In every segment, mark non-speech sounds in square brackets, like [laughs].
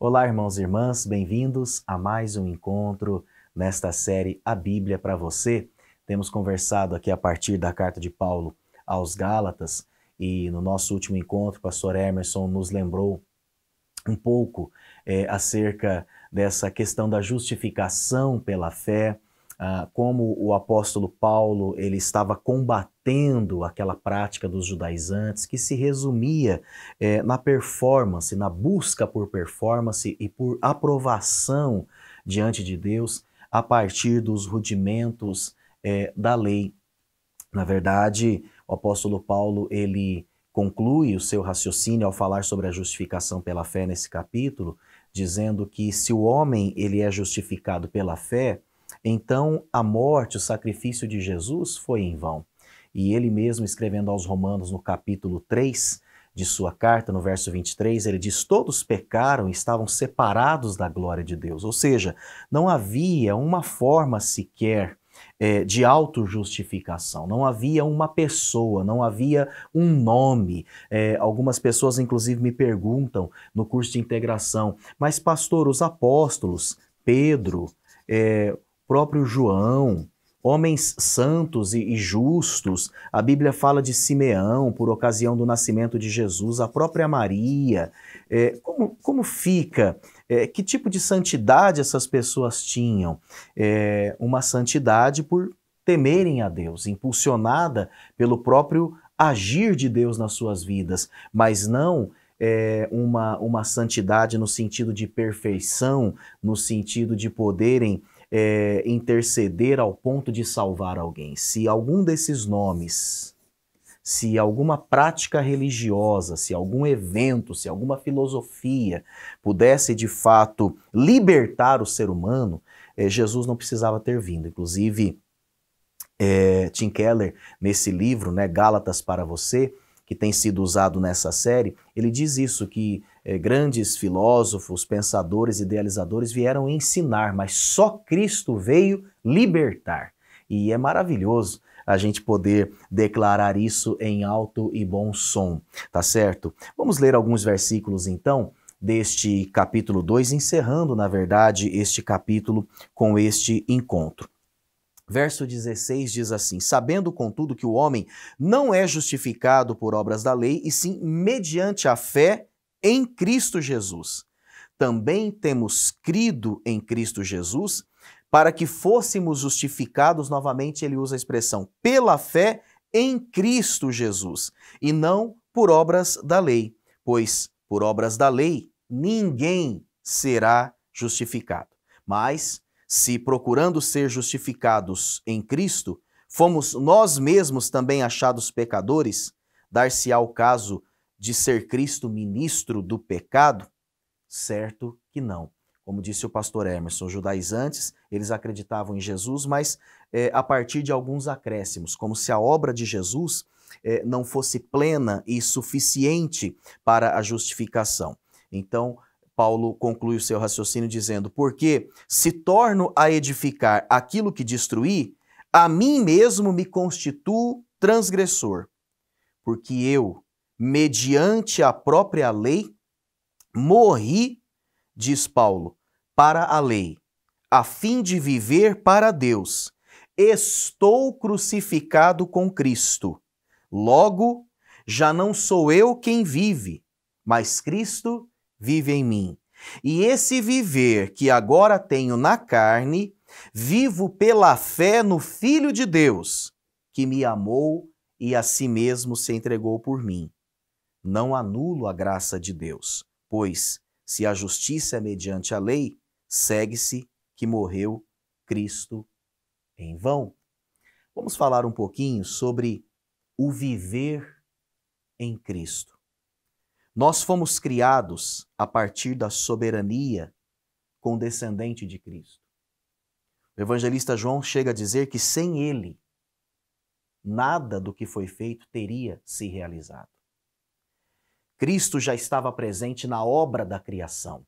Olá, irmãos e irmãs, bem-vindos a mais um encontro nesta série A Bíblia para você. Temos conversado aqui a partir da carta de Paulo aos Gálatas e no nosso último encontro, o pastor Emerson nos lembrou um pouco é, acerca dessa questão da justificação pela fé, ah, como o apóstolo Paulo ele estava combatendo aquela prática dos judaizantes que se resumia eh, na performance, na busca por performance e por aprovação diante de Deus a partir dos rudimentos eh, da lei. Na verdade, o apóstolo Paulo ele conclui o seu raciocínio ao falar sobre a justificação pela fé nesse capítulo, dizendo que se o homem ele é justificado pela fé, então, a morte, o sacrifício de Jesus foi em vão. E ele mesmo, escrevendo aos Romanos no capítulo 3 de sua carta, no verso 23, ele diz: Todos pecaram e estavam separados da glória de Deus. Ou seja, não havia uma forma sequer é, de autojustificação. Não havia uma pessoa, não havia um nome. É, algumas pessoas, inclusive, me perguntam no curso de integração, mas, pastor, os apóstolos, Pedro, é, próprio João, homens santos e justos. A Bíblia fala de Simeão por ocasião do nascimento de Jesus, a própria Maria. É, como, como fica? É, que tipo de santidade essas pessoas tinham? É, uma santidade por temerem a Deus, impulsionada pelo próprio agir de Deus nas suas vidas, mas não é uma, uma santidade no sentido de perfeição, no sentido de poderem é, interceder ao ponto de salvar alguém. Se algum desses nomes, se alguma prática religiosa, se algum evento, se alguma filosofia pudesse de fato libertar o ser humano, é, Jesus não precisava ter vindo. Inclusive, é, Tim Keller, nesse livro, né, Gálatas para você, que tem sido usado nessa série, ele diz isso, que eh, grandes filósofos, pensadores, idealizadores vieram ensinar, mas só Cristo veio libertar. E é maravilhoso a gente poder declarar isso em alto e bom som, tá certo? Vamos ler alguns versículos então deste capítulo 2, encerrando, na verdade, este capítulo com este encontro. Verso 16 diz assim: Sabendo, contudo, que o homem não é justificado por obras da lei, e sim mediante a fé em Cristo Jesus. Também temos crido em Cristo Jesus, para que fôssemos justificados, novamente ele usa a expressão, pela fé em Cristo Jesus, e não por obras da lei, pois por obras da lei ninguém será justificado. Mas se procurando ser justificados em Cristo, fomos nós mesmos também achados pecadores, dar-se-á o caso de ser Cristo ministro do pecado? Certo que não. Como disse o pastor Emerson, os judaizantes, eles acreditavam em Jesus, mas é, a partir de alguns acréscimos, como se a obra de Jesus é, não fosse plena e suficiente para a justificação. Então, Paulo conclui o seu raciocínio dizendo: Porque se torno a edificar aquilo que destruí, a mim mesmo me constituo transgressor. Porque eu, mediante a própria lei, morri, diz Paulo, para a lei, a fim de viver para Deus. Estou crucificado com Cristo. Logo, já não sou eu quem vive, mas Cristo vive em mim. E esse viver que agora tenho na carne, vivo pela fé no Filho de Deus, que me amou e a si mesmo se entregou por mim. Não anulo a graça de Deus, pois, se a justiça é mediante a lei, segue-se que morreu Cristo em vão. Vamos falar um pouquinho sobre o viver em Cristo. Nós fomos criados a partir da soberania condescendente de Cristo. O evangelista João chega a dizer que sem ele, nada do que foi feito teria se realizado. Cristo já estava presente na obra da criação.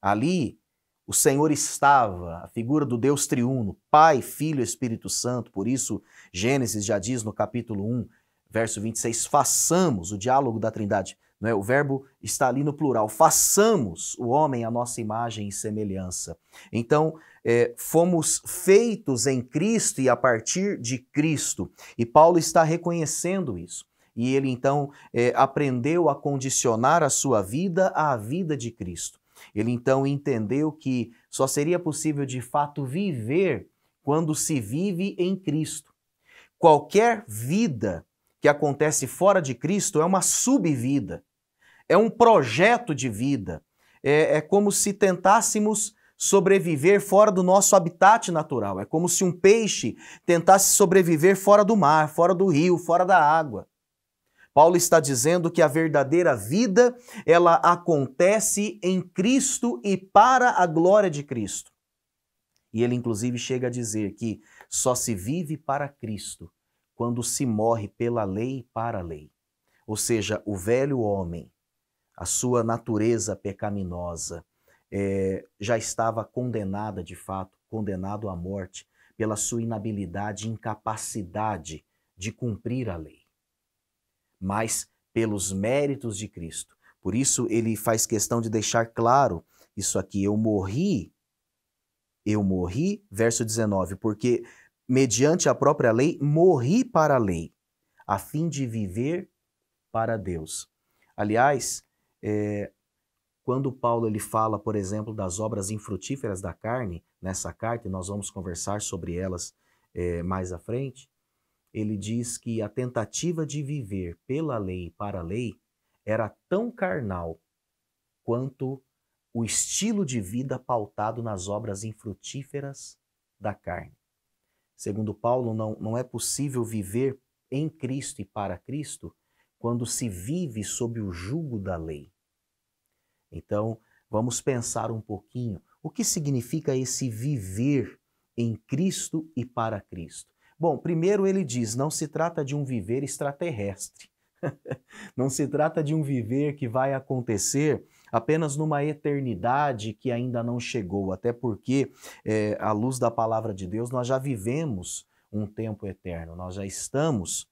Ali, o Senhor estava, a figura do Deus triuno, Pai, Filho e Espírito Santo. Por isso, Gênesis já diz no capítulo 1, verso 26, façamos o diálogo da Trindade, né? O verbo está ali no plural. Façamos o homem a nossa imagem e semelhança. Então, é, fomos feitos em Cristo e a partir de Cristo. E Paulo está reconhecendo isso. E ele então é, aprendeu a condicionar a sua vida à vida de Cristo. Ele então entendeu que só seria possível de fato viver quando se vive em Cristo. Qualquer vida que acontece fora de Cristo é uma subvida é um projeto de vida. É, é como se tentássemos sobreviver fora do nosso habitat natural. É como se um peixe tentasse sobreviver fora do mar, fora do rio, fora da água. Paulo está dizendo que a verdadeira vida, ela acontece em Cristo e para a glória de Cristo. E ele inclusive chega a dizer que só se vive para Cristo quando se morre pela lei e para a lei. Ou seja, o velho homem a sua natureza pecaminosa, é, já estava condenada de fato, condenado à morte, pela sua inabilidade e incapacidade de cumprir a lei, mas pelos méritos de Cristo. Por isso ele faz questão de deixar claro isso aqui: eu morri, eu morri, verso 19, porque mediante a própria lei morri para a lei, a fim de viver para Deus. Aliás, é, quando Paulo ele fala, por exemplo, das obras infrutíferas da carne, nessa carta, e nós vamos conversar sobre elas é, mais à frente, ele diz que a tentativa de viver pela lei e para a lei era tão carnal quanto o estilo de vida pautado nas obras infrutíferas da carne. Segundo Paulo, não, não é possível viver em Cristo e para Cristo quando se vive sob o jugo da lei. Então, vamos pensar um pouquinho o que significa esse viver em Cristo e para Cristo. Bom, primeiro ele diz: não se trata de um viver extraterrestre. [laughs] não se trata de um viver que vai acontecer apenas numa eternidade que ainda não chegou, até porque, é, à luz da palavra de Deus, nós já vivemos um tempo eterno, nós já estamos,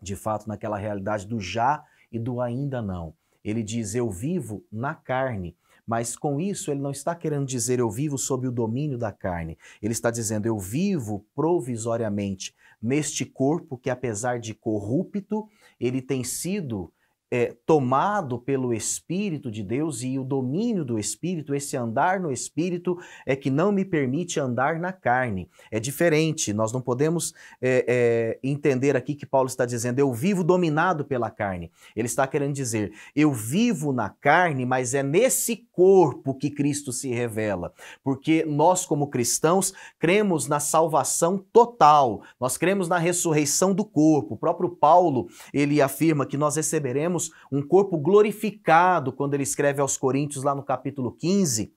de fato, naquela realidade do já e do ainda não. Ele diz: Eu vivo na carne. Mas com isso, ele não está querendo dizer eu vivo sob o domínio da carne. Ele está dizendo eu vivo provisoriamente neste corpo que, apesar de corrupto, ele tem sido é, tomado pelo Espírito de Deus e o domínio do Espírito, esse andar no Espírito é que não me permite andar na carne. É diferente, nós não podemos é, é, entender aqui que Paulo está dizendo eu vivo dominado pela carne. Ele está querendo dizer eu vivo na carne, mas é nesse corpo que Cristo se revela, porque nós, como cristãos, cremos na salvação total, nós cremos na ressurreição do corpo. O próprio Paulo ele afirma que nós receberemos temos um corpo glorificado quando ele escreve aos Coríntios lá no capítulo 15.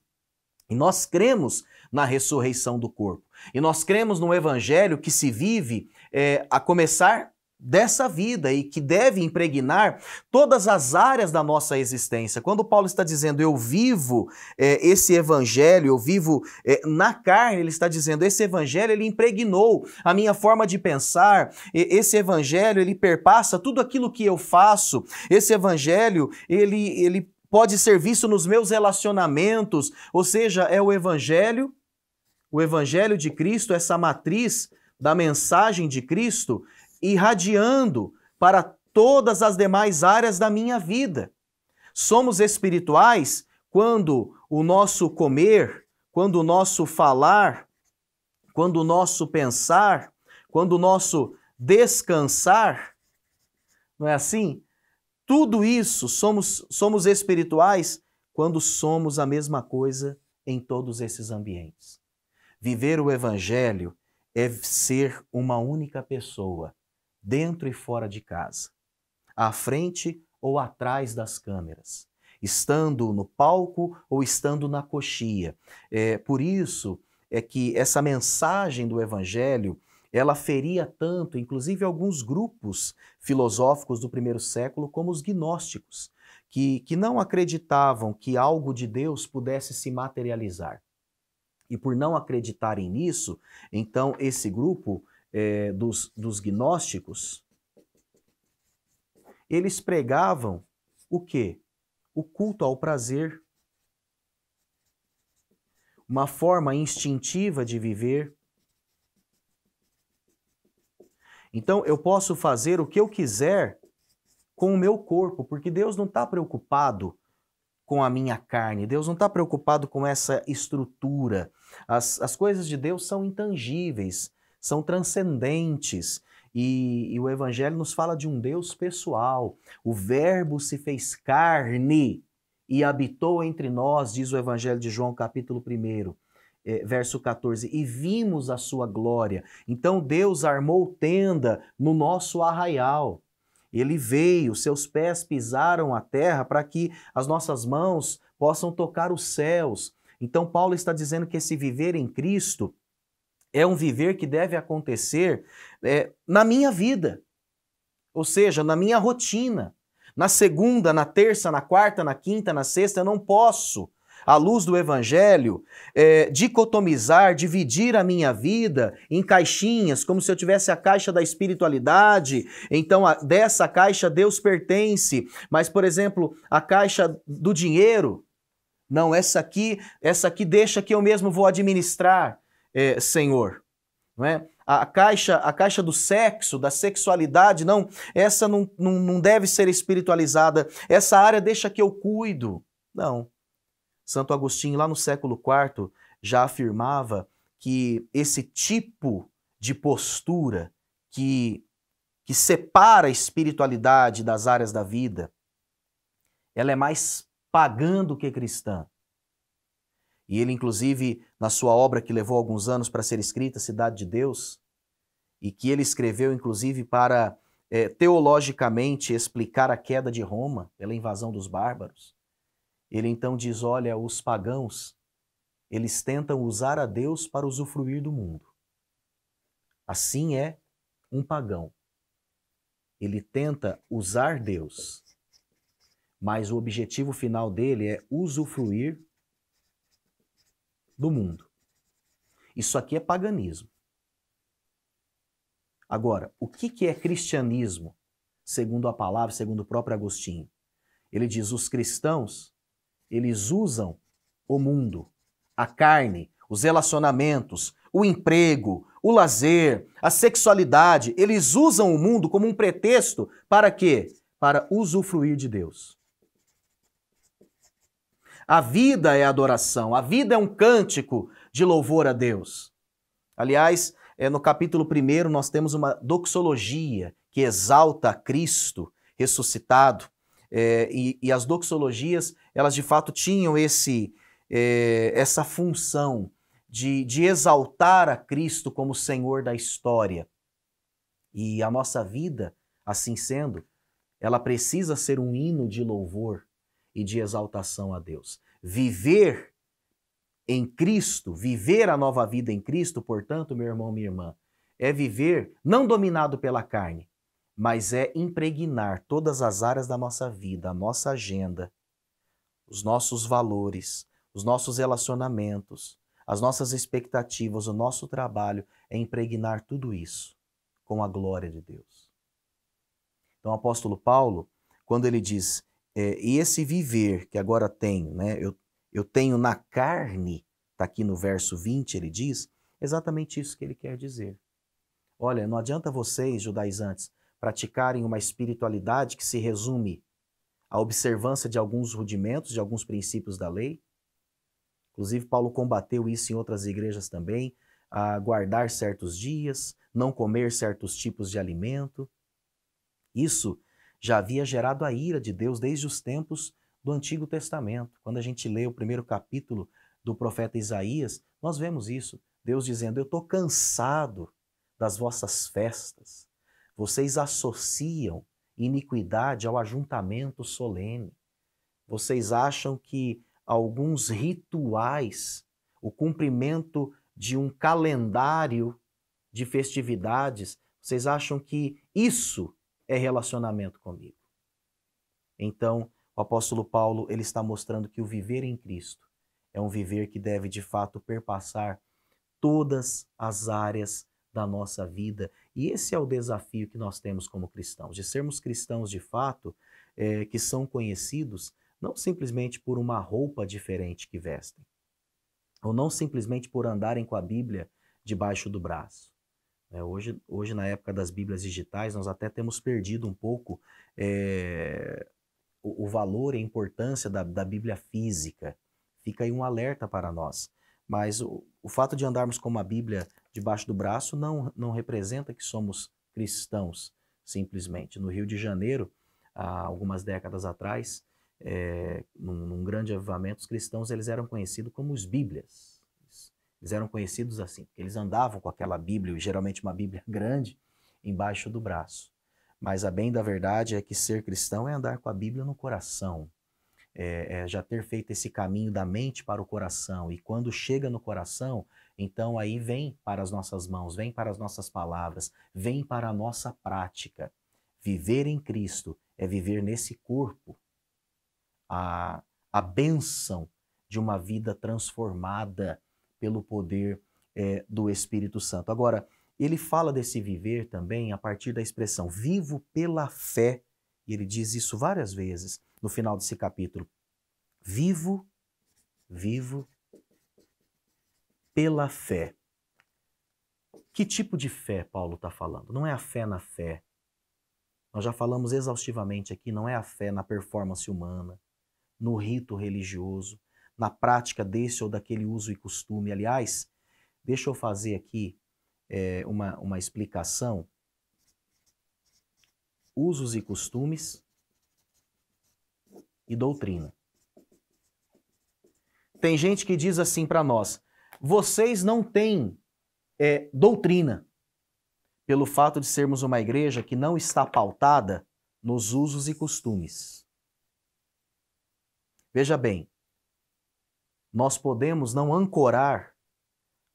E nós cremos na ressurreição do corpo. E nós cremos no evangelho que se vive é, a começar dessa vida e que deve impregnar todas as áreas da nossa existência. Quando Paulo está dizendo eu vivo é, esse evangelho, eu vivo é, na carne, ele está dizendo esse evangelho ele impregnou a minha forma de pensar, esse evangelho ele perpassa tudo aquilo que eu faço, esse evangelho ele, ele pode ser visto nos meus relacionamentos, ou seja, é o evangelho, o evangelho de Cristo, essa matriz da mensagem de Cristo irradiando para todas as demais áreas da minha vida. Somos espirituais quando o nosso comer, quando o nosso falar, quando o nosso pensar, quando o nosso descansar, não é assim? Tudo isso somos, somos espirituais quando somos a mesma coisa em todos esses ambientes. Viver o Evangelho é ser uma única pessoa, dentro e fora de casa, à frente ou atrás das câmeras, estando no palco ou estando na coxia. É, por isso é que essa mensagem do Evangelho ela feria tanto, inclusive alguns grupos filosóficos do primeiro século, como os gnósticos, que, que não acreditavam que algo de Deus pudesse se materializar. E por não acreditarem nisso, então esse grupo é, dos, dos gnósticos, eles pregavam o quê? O culto ao prazer, uma forma instintiva de viver. Então eu posso fazer o que eu quiser com o meu corpo, porque Deus não está preocupado com a minha carne, Deus não está preocupado com essa estrutura. As, as coisas de Deus são intangíveis, são transcendentes. E, e, o Evangelho nos fala de um Deus pessoal. O Verbo se fez carne e habitou entre nós, diz o Evangelho de João, capítulo 1. É, verso 14, e vimos a sua glória. Então Deus armou tenda no nosso arraial. Ele veio, seus pés pisaram a terra para que as nossas mãos possam tocar os céus. Então Paulo está dizendo que esse viver em Cristo é um viver que deve acontecer é, na minha vida, ou seja, na minha rotina. Na segunda, na terça, na quarta, na quinta, na sexta, eu não posso, à luz do Evangelho, é, dicotomizar, dividir a minha vida em caixinhas, como se eu tivesse a caixa da espiritualidade. Então, a, dessa caixa Deus pertence. Mas, por exemplo, a caixa do dinheiro, não, essa aqui, essa aqui deixa que eu mesmo vou administrar é, Senhor. Não é? A caixa, a caixa do sexo, da sexualidade, não, essa não, não, não deve ser espiritualizada, essa área deixa que eu cuido. Não. Santo Agostinho, lá no século IV, já afirmava que esse tipo de postura que, que separa a espiritualidade das áreas da vida, ela é mais pagã do que cristã. E ele, inclusive, na sua obra que levou alguns anos para ser escrita, Cidade de Deus, e que ele escreveu, inclusive, para é, teologicamente explicar a queda de Roma pela invasão dos bárbaros, ele então diz: olha, os pagãos, eles tentam usar a Deus para usufruir do mundo. Assim é um pagão. Ele tenta usar Deus, mas o objetivo final dele é usufruir do mundo. Isso aqui é paganismo. Agora, o que, que é cristianismo, segundo a palavra, segundo o próprio Agostinho? Ele diz: os cristãos, eles usam o mundo, a carne, os relacionamentos, o emprego, o lazer, a sexualidade, eles usam o mundo como um pretexto para quê? Para usufruir de Deus. A vida é adoração, a vida é um cântico de louvor a Deus. Aliás, é, no capítulo 1 nós temos uma doxologia que exalta a Cristo ressuscitado. É, e, e, as doxologias, elas de fato tinham esse, é, essa função de, de exaltar a Cristo como Senhor da história. E a nossa vida, assim sendo, ela precisa ser um hino de louvor e de exaltação a Deus. Viver em Cristo, viver a nova vida em Cristo, portanto, meu irmão, minha irmã, é viver não dominado pela carne, mas é impregnar todas as áreas da nossa vida, a nossa agenda, os nossos valores, os nossos relacionamentos, as nossas expectativas, o nosso trabalho, é impregnar tudo isso com a glória de Deus. Então, o apóstolo Paulo, quando ele diz é, e esse viver que agora tenho, né? Eu, eu tenho na carne, está aqui no verso 20, ele diz, exatamente isso que ele quer dizer. Olha, não adianta vocês, judaizantes, praticarem uma espiritualidade que se resume à observância de alguns rudimentos, de alguns princípios da lei. Inclusive, Paulo combateu isso em outras igrejas também, a guardar certos dias, não comer certos tipos de alimento. Isso já havia gerado a ira de Deus desde os tempos do Antigo Testamento. Quando a gente lê o primeiro capítulo do profeta Isaías, nós vemos isso. Deus dizendo: Eu estou cansado das vossas festas. Vocês associam iniquidade ao ajuntamento solene. Vocês acham que alguns rituais, o cumprimento de um calendário de festividades, vocês acham que isso é relacionamento comigo. Então, o apóstolo Paulo ele está mostrando que o viver em Cristo é um viver que deve de fato perpassar todas as áreas da nossa vida. E esse é o desafio que nós temos como cristãos, de sermos cristãos de fato, é, que são conhecidos não simplesmente por uma roupa diferente que vestem, ou não simplesmente por andarem com a Bíblia debaixo do braço, é, hoje, hoje, na época das Bíblias digitais, nós até temos perdido um pouco é, o, o, valor e a importância da, da Bíblia física. Fica aí um alerta para nós. Mas o, o fato de andarmos com uma Bíblia debaixo do braço não, não representa que somos cristãos, simplesmente. No Rio de Janeiro, há algumas décadas atrás, é, num, num grande avivamento, os cristãos eles eram conhecidos como os Bíblias. Eles eram conhecidos assim. Eles andavam com aquela Bíblia, geralmente uma Bíblia [laughs] grande, embaixo do braço. Mas a bem da verdade é que ser cristão é andar com a Bíblia no coração. É, é já ter feito esse caminho da mente para o coração. E quando chega no coração, então aí vem para as nossas mãos, vem para as nossas palavras, vem para a nossa prática. Viver em Cristo é viver nesse corpo a, a bênção de uma vida transformada pelo poder é, do Espírito Santo. Agora, ele fala desse viver também a partir da expressão vivo pela fé, e ele diz isso várias vezes no final desse capítulo. Vivo, vivo pela fé. Que tipo de fé Paulo está falando? Não é a fé na fé. Nós já falamos exaustivamente aqui, não é a fé na performance humana, no rito religioso, na prática desse ou daquele uso e costume. Aliás, deixa eu fazer aqui é, uma, uma explicação. Usos e costumes e doutrina. Tem gente que diz assim para nós: vocês não têm é, doutrina, pelo fato de sermos uma igreja que não está pautada nos usos e costumes. Veja bem, nós podemos não ancorar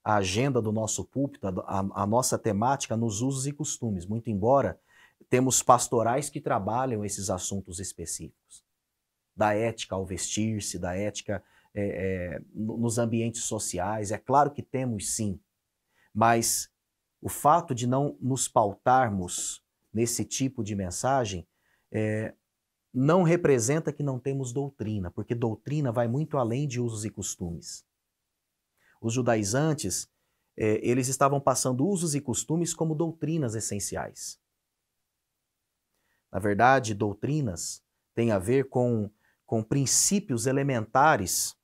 a agenda do nosso púlpito, a, a nossa temática nos usos e costumes, muito embora temos pastorais que trabalham esses assuntos específicos, da ética ao vestir-se, da ética é, é, nos ambientes sociais. É claro que temos sim, mas o fato de não nos pautarmos nesse tipo de mensagem é, não representa que não temos doutrina, porque doutrina vai muito além de usos e costumes. Os judaizantes, eh, eles estavam passando usos e costumes como doutrinas essenciais. Na verdade, doutrinas têm a ver com, com princípios elementares,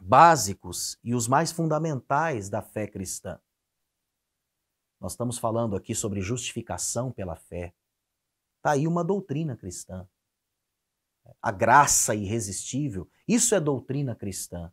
básicos e os mais fundamentais da fé cristã. Nós estamos falando aqui sobre justificação pela fé. Está aí uma doutrina cristã a graça irresistível, isso é doutrina cristã.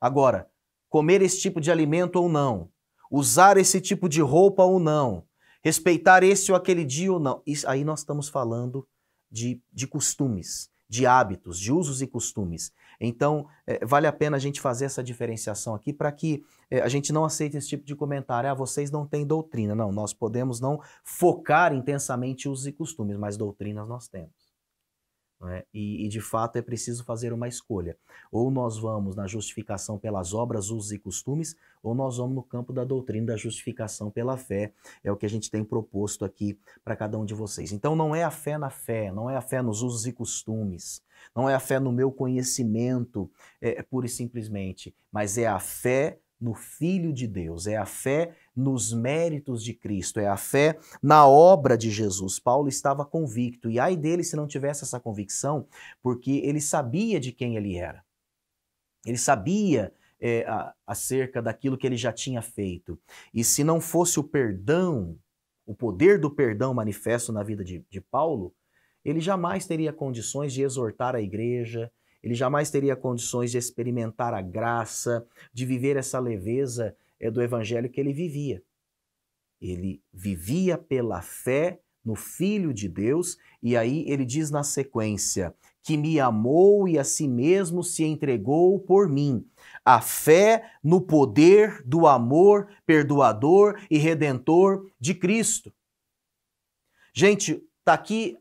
Agora, comer esse tipo de alimento ou não, usar esse tipo de roupa ou não, respeitar esse ou aquele dia ou não, isso, aí nós estamos falando de, de costumes, de hábitos, de usos e costumes. Então, é, vale a pena a gente fazer essa diferenciação aqui para que é, a gente não aceite esse tipo de comentário. Ah, vocês não têm doutrina. Não, nós podemos não focar intensamente usos e costumes, mas doutrinas nós temos. É? E, e, de fato é preciso fazer uma escolha. Ou nós vamos na justificação pelas obras, usos e costumes, ou nós vamos no campo da doutrina da justificação pela fé. É o que a gente tem proposto aqui para cada um de vocês. Então não é a fé na fé, não é a fé nos usos e costumes, não é a fé no meu conhecimento, é, é pura e simplesmente, mas é a fé no Filho de Deus, é a fé nos méritos de Cristo, é a fé na obra de Jesus. Paulo estava convicto, e ai dele se não tivesse essa convicção, porque ele sabia de quem ele era. Ele sabia é, a, acerca daquilo que ele já tinha feito. E se não fosse o perdão, o poder do perdão manifesto na vida de, de Paulo, ele jamais teria condições de exortar a igreja, ele jamais teria condições de experimentar a graça, de viver essa leveza é do evangelho que ele vivia. Ele vivia pela fé no Filho de Deus, e aí ele diz na sequência: que me amou e a si mesmo se entregou por mim. A fé no poder do amor perdoador e redentor de Cristo. Gente, está aqui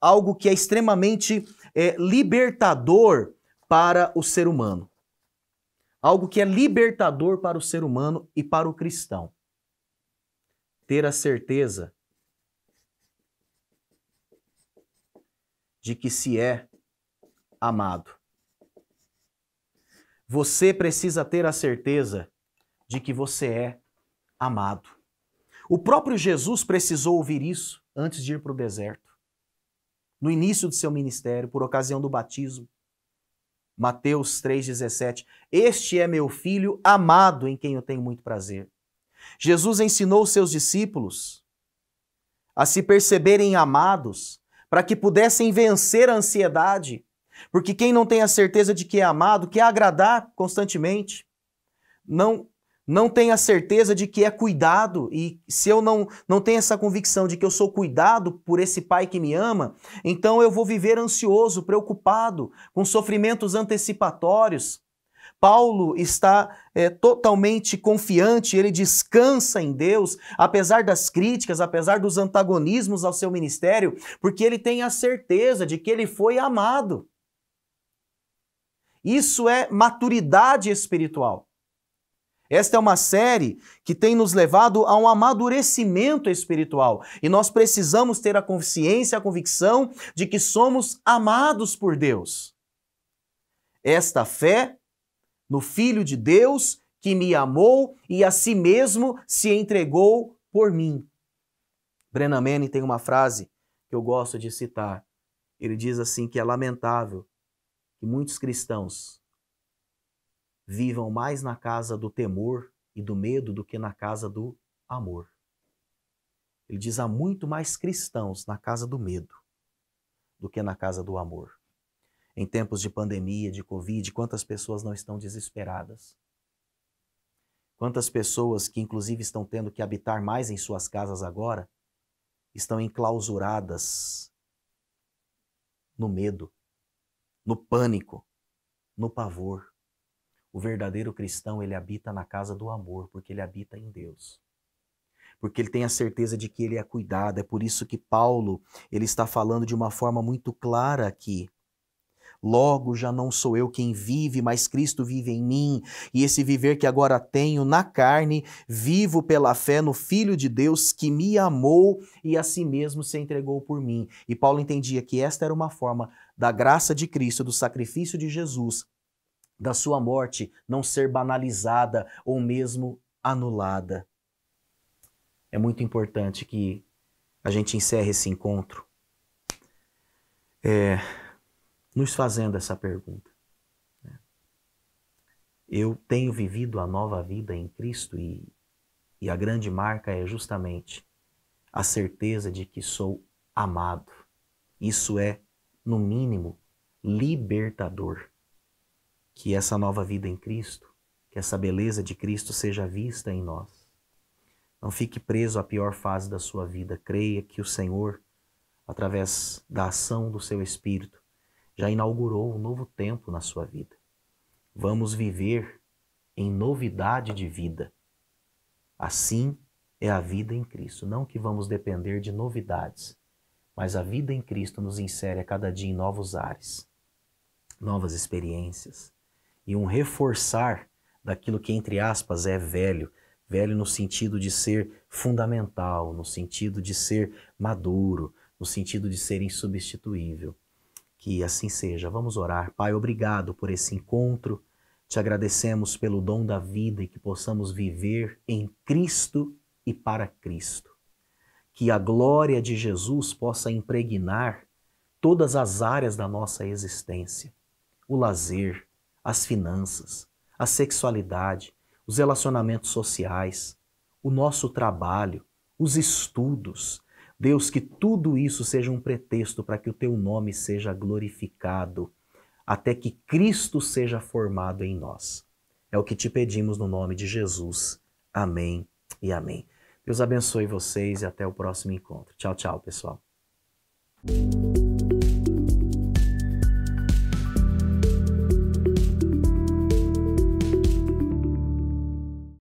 algo que é extremamente é, libertador para o ser humano algo que é libertador para o ser humano e para o cristão. Ter a certeza de que se é amado. Você precisa ter a certeza de que você é amado. O próprio Jesus precisou ouvir isso antes de ir para o deserto. No início de seu ministério, por ocasião do batismo, Mateus 3,17. Este é meu filho amado em quem eu tenho muito prazer. Jesus ensinou seus discípulos a se perceberem amados para que pudessem vencer a ansiedade. Porque quem não tem a certeza de que é amado, quer é agradar constantemente, não não tenho a certeza de que é cuidado, e se eu não, não tenho essa convicção de que eu sou cuidado por esse pai que me ama, então eu vou viver ansioso, preocupado, com sofrimentos antecipatórios. Paulo está é, totalmente confiante, ele descansa em Deus, apesar das críticas, apesar dos antagonismos ao seu ministério, porque ele tem a certeza de que ele foi amado. Isso é maturidade espiritual. Esta é uma série que tem nos levado a um amadurecimento espiritual e nós precisamos ter a consciência, a convicção de que somos amados por Deus. Esta fé no Filho de Deus que me amou e a si mesmo se entregou por mim. Brennan Manning tem uma frase que eu gosto de citar. Ele diz assim que é lamentável que muitos cristãos vivam mais na casa do temor e do medo do que na casa do amor. Ele diz: há muito mais cristãos na casa do medo do que na casa do amor. Em tempos de pandemia, de Covid, quantas pessoas não estão desesperadas? Quantas pessoas que, inclusive, estão tendo que habitar mais em suas casas agora, estão enclausuradas no medo, no pânico, no pavor. O verdadeiro cristão, ele habita na casa do amor, porque ele habita em Deus. Porque ele tem a certeza de que ele é cuidado. É por isso que Paulo, ele está falando de uma forma muito clara aqui. Logo já não sou eu quem vive, mas Cristo vive em mim, e esse viver que agora tenho na carne, vivo pela fé no Filho de Deus que me amou e a si mesmo se entregou por mim. E Paulo entendia que esta era uma forma da graça de Cristo, do sacrifício de Jesus, da sua morte não ser banalizada ou mesmo anulada. É muito importante que a gente encerre esse encontro é, nos fazendo essa pergunta. Né? Eu tenho vivido a nova vida em Cristo e, e a grande marca é justamente a certeza de que sou amado. Isso é, no mínimo, libertador que essa nova vida em Cristo, que essa beleza de Cristo seja vista em nós. Não fique preso à pior fase da sua vida. Creia que o Senhor, através da ação do seu Espírito, já inaugurou um novo tempo na sua vida. Vamos viver em novidade de vida. Assim é a vida em Cristo. Não que vamos depender de novidades, mas a vida em Cristo nos insere a cada dia em novos ares, novas experiências, e um reforçar daquilo que, entre aspas, é velho. Velho no sentido de ser fundamental, no sentido de ser maduro, no sentido de ser insubstituível. Que assim seja. Vamos orar. Pai, obrigado por esse encontro. Te agradecemos pelo dom da vida e que possamos viver em Cristo e para Cristo. Que a glória de Jesus possa impregnar todas as áreas da nossa existência: o lazer, as finanças, a sexualidade, os relacionamentos sociais, o nosso trabalho, os estudos. Deus, que tudo isso seja um pretexto para que o teu nome seja glorificado, até que Cristo seja formado em nós. É o que te pedimos no nome de Jesus. Amém e amém. Deus abençoe vocês e até o próximo encontro. Tchau, tchau, pessoal.